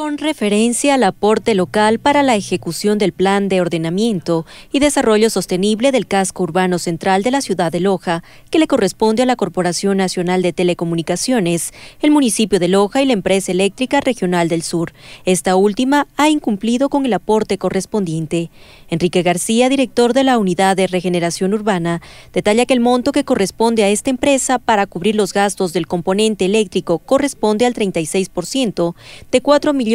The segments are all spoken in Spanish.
Con referencia al aporte local para la ejecución del Plan de Ordenamiento y Desarrollo Sostenible del Casco Urbano Central de la Ciudad de Loja, que le corresponde a la Corporación Nacional de Telecomunicaciones, el municipio de Loja y la empresa eléctrica regional del sur. Esta última ha incumplido con el aporte correspondiente. Enrique García, director de la Unidad de Regeneración Urbana, detalla que el monto que corresponde a esta empresa para cubrir los gastos del componente eléctrico corresponde al 36% de 4 millones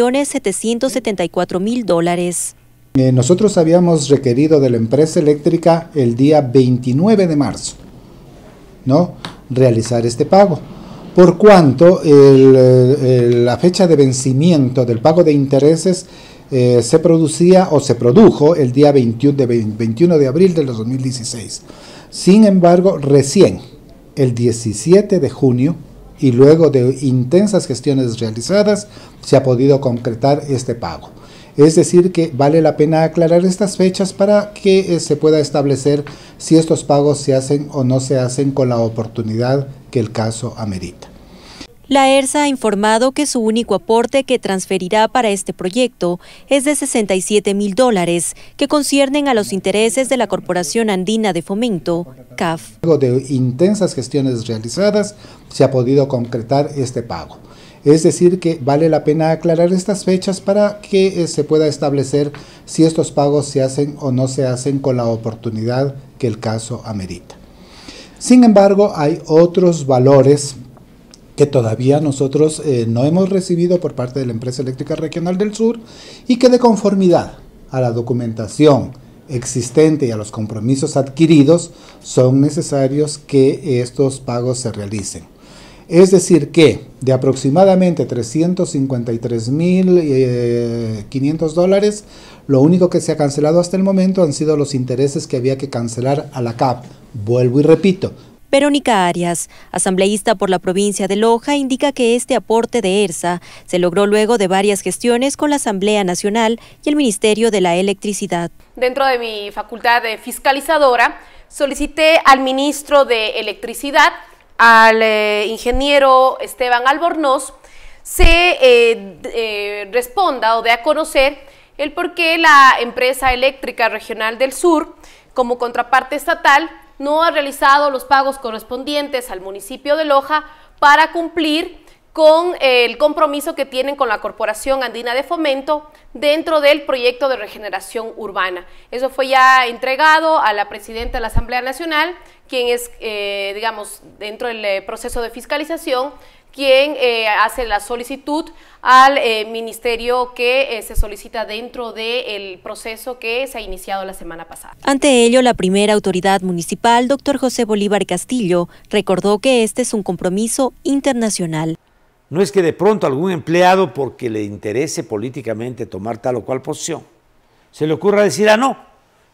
mil dólares. Eh, nosotros habíamos requerido de la empresa eléctrica el día 29 de marzo, ¿no? Realizar este pago. Por cuanto eh, la fecha de vencimiento del pago de intereses eh, se producía o se produjo el día 21 de, 21 de abril del 2016. Sin embargo, recién el 17 de junio y luego de intensas gestiones realizadas se ha podido concretar este pago. Es decir, que vale la pena aclarar estas fechas para que eh, se pueda establecer si estos pagos se hacen o no se hacen con la oportunidad que el caso amerita. La ERSA ha informado que su único aporte que transferirá para este proyecto es de 67 mil dólares, que conciernen a los intereses de la Corporación Andina de Fomento, CAF. Luego de intensas gestiones realizadas, se ha podido concretar este pago. Es decir, que vale la pena aclarar estas fechas para que eh, se pueda establecer si estos pagos se hacen o no se hacen con la oportunidad que el caso amerita. Sin embargo, hay otros valores que todavía nosotros eh, no hemos recibido por parte de la empresa eléctrica regional del sur y que de conformidad a la documentación existente y a los compromisos adquiridos son necesarios que estos pagos se realicen. Es decir, que de aproximadamente 353.500 eh, dólares, lo único que se ha cancelado hasta el momento han sido los intereses que había que cancelar a la CAP. Vuelvo y repito, Verónica Arias, asambleísta por la provincia de Loja, indica que este aporte de ERSA se logró luego de varias gestiones con la Asamblea Nacional y el Ministerio de la Electricidad. Dentro de mi facultad de fiscalizadora, solicité al ministro de Electricidad, al eh, ingeniero Esteban Albornoz, se eh, eh, responda o dé a conocer el por qué la empresa eléctrica regional del sur, como contraparte estatal, no ha realizado los pagos correspondientes al municipio de Loja para cumplir con eh, el compromiso que tienen con la Corporación Andina de Fomento dentro del proyecto de regeneración urbana. Eso fue ya entregado a la presidenta de la Asamblea Nacional, quien es, eh, digamos, dentro del eh, proceso de fiscalización, quien hace la solicitud al ministerio que se solicita dentro del proceso que se ha iniciado la semana pasada. Ante ello, la primera autoridad municipal, doctor José Bolívar Castillo, recordó que este es un compromiso internacional. No es que de pronto algún empleado, porque le interese políticamente tomar tal o cual posición, se le ocurra decir, ah, no,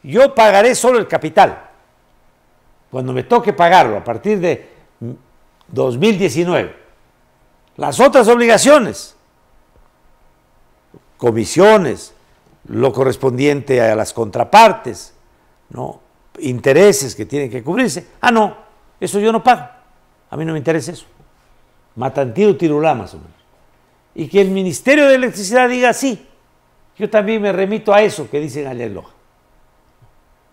yo pagaré solo el capital. Cuando me toque pagarlo, a partir de 2019. Las otras obligaciones, comisiones, lo correspondiente a las contrapartes, ¿no? intereses que tienen que cubrirse. Ah, no, eso yo no pago. A mí no me interesa eso. Matantiro Tirulá, más o menos. Y que el Ministerio de Electricidad diga sí. Yo también me remito a eso que dicen allá en Loja.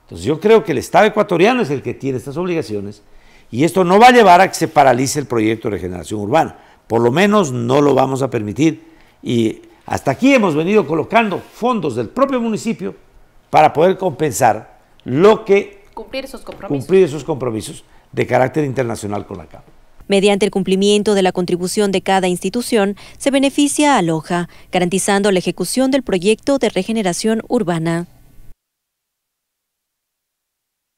Entonces yo creo que el Estado ecuatoriano es el que tiene estas obligaciones y esto no va a llevar a que se paralice el proyecto de regeneración urbana. Por lo menos no lo vamos a permitir. Y hasta aquí hemos venido colocando fondos del propio municipio para poder compensar lo que... Cumplir esos compromisos. Cumplir esos compromisos de carácter internacional con la CAP. Mediante el cumplimiento de la contribución de cada institución, se beneficia a Loja, garantizando la ejecución del proyecto de regeneración urbana.